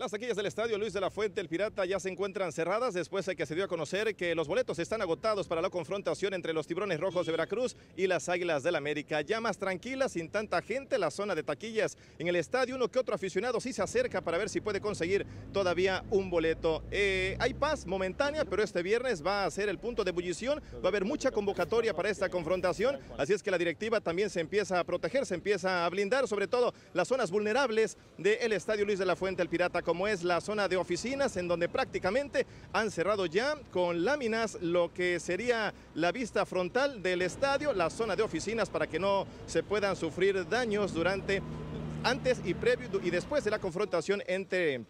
Las taquillas del estadio Luis de la Fuente, el Pirata, ya se encuentran cerradas después de que se dio a conocer que los boletos están agotados para la confrontación entre los tiburones rojos de Veracruz y las águilas del América. Ya más tranquila, sin tanta gente, la zona de taquillas en el estadio. Uno que otro aficionado sí se acerca para ver si puede conseguir todavía un boleto. Eh, hay paz momentánea, pero este viernes va a ser el punto de ebullición. Va a haber mucha convocatoria para esta confrontación. Así es que la directiva también se empieza a proteger, se empieza a blindar, sobre todo las zonas vulnerables del estadio Luis de la Fuente, el Pirata como es la zona de oficinas, en donde prácticamente han cerrado ya con láminas lo que sería la vista frontal del estadio, la zona de oficinas, para que no se puedan sufrir daños durante, antes y previo y después de la confrontación entre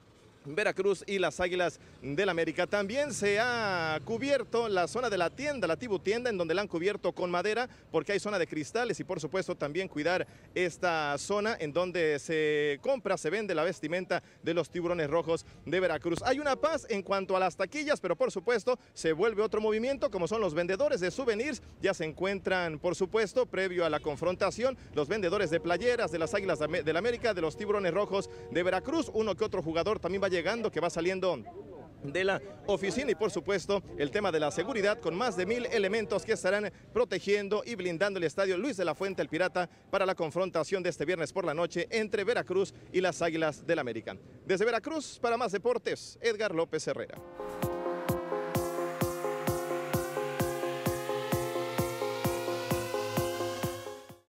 Veracruz y las Águilas del América. También se ha cubierto la zona de la tienda, la Tibu tienda, en donde la han cubierto con madera, porque hay zona de cristales y por supuesto también cuidar esta zona en donde se compra, se vende la vestimenta de los tiburones rojos de Veracruz. Hay una paz en cuanto a las taquillas, pero por supuesto se vuelve otro movimiento, como son los vendedores de souvenirs. Ya se encuentran, por supuesto, previo a la confrontación, los vendedores de playeras de las Águilas del América, de los tiburones rojos de Veracruz. Uno que otro jugador también va llegando, que va saliendo de la oficina y por supuesto el tema de la seguridad con más de mil elementos que estarán protegiendo y blindando el estadio Luis de la Fuente el Pirata para la confrontación de este viernes por la noche entre Veracruz y las Águilas del América. Desde Veracruz para más deportes, Edgar López Herrera.